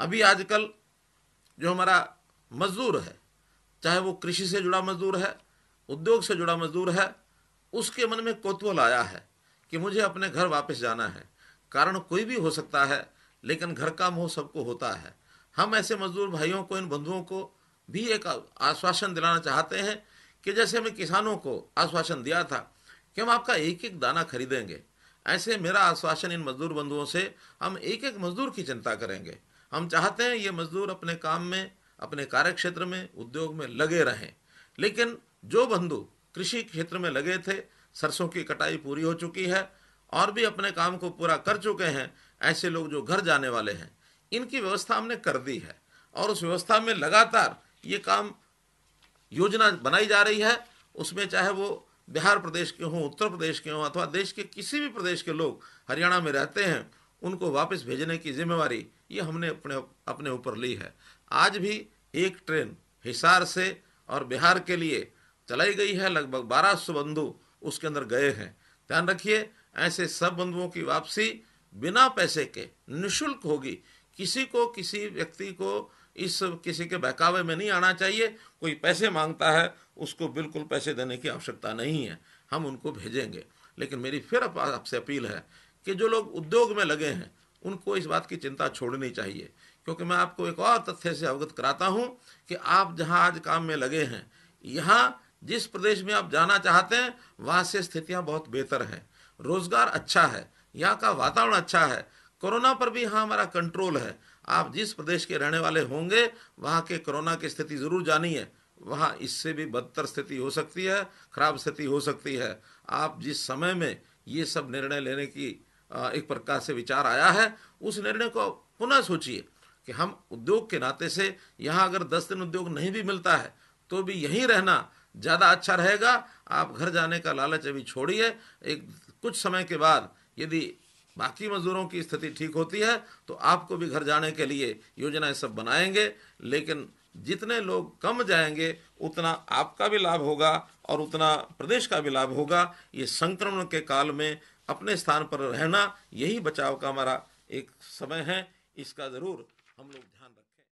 अभी आजकल जो हमारा मजदूर है चाहे वो कृषि से जुड़ा मजदूर है उद्योग से जुड़ा मजदूर है उसके मन में कौतूहल आया है कि मुझे अपने घर वापस जाना है कारण कोई भी हो सकता है लेकिन घर का मोह सबको होता है हम ऐसे मजदूर भाइयों को इन बंधुओं को भी एक आश्वासन दिलाना चाहते हैं कि जैसे हमें किसानों को आश्वासन दिया था कि हम आपका एक एक दाना खरीदेंगे ऐसे मेरा आश्वासन इन मजदूर बंधुओं से हम एक एक मजदूर की चिंता करेंगे हम चाहते हैं ये मजदूर अपने काम में अपने कार्य क्षेत्र में उद्योग में लगे रहें लेकिन जो बंधु कृषि क्षेत्र में लगे थे सरसों की कटाई पूरी हो चुकी है और भी अपने काम को पूरा कर चुके हैं ऐसे लोग जो घर जाने वाले हैं इनकी व्यवस्था हमने कर दी है और उस व्यवस्था में लगातार ये काम योजना बनाई जा रही है उसमें चाहे वो बिहार प्रदेश के हों उत्तर प्रदेश के हों अथवा देश के किसी भी प्रदेश के लोग हरियाणा में रहते हैं उनको वापस भेजने की जिम्मेवारी ये हमने अपने अपने ऊपर ली है आज भी एक ट्रेन हिसार से और बिहार के लिए चलाई गई है लगभग 1200 बंधु उसके अंदर गए हैं ध्यान रखिए ऐसे सब बंधुओं की वापसी बिना पैसे के निशुल्क होगी किसी को किसी व्यक्ति को इस किसी के बहकावे में नहीं आना चाहिए कोई पैसे मांगता है उसको बिल्कुल पैसे देने की आवश्यकता नहीं है हम उनको भेजेंगे लेकिन मेरी फिर आपसे अपील है कि जो लोग उद्योग में लगे हैं उनको इस बात की चिंता छोड़नी चाहिए क्योंकि मैं आपको एक और तथ्य से अवगत कराता हूँ कि आप जहाँ आज काम में लगे हैं यहाँ जिस प्रदेश में आप जाना चाहते हैं वहाँ से स्थितियाँ बहुत बेहतर हैं रोजगार अच्छा है यहाँ का वातावरण अच्छा है कोरोना पर भी यहाँ हमारा कंट्रोल है आप जिस प्रदेश के रहने वाले होंगे वहाँ के कोरोना की स्थिति ज़रूर जानी है वहाँ इससे भी बदतर स्थिति हो सकती है खराब स्थिति हो सकती है आप जिस समय में ये सब निर्णय लेने की एक प्रकार से विचार आया है उस निर्णय को पुनः सोचिए कि हम उद्योग के नाते से यहाँ अगर दस दिन उद्योग नहीं भी मिलता है तो भी यहीं रहना ज़्यादा अच्छा रहेगा आप घर जाने का लालच अभी छोड़िए एक कुछ समय के बाद यदि बाकी मजदूरों की स्थिति ठीक होती है तो आपको भी घर जाने के लिए योजनाएं सब बनाएंगे लेकिन जितने लोग कम जाएंगे उतना आपका भी लाभ होगा और उतना प्रदेश का भी लाभ होगा ये संक्रमण के काल में अपने स्थान पर रहना यही बचाव का हमारा एक समय है इसका ज़रूर हम लोग ध्यान रखें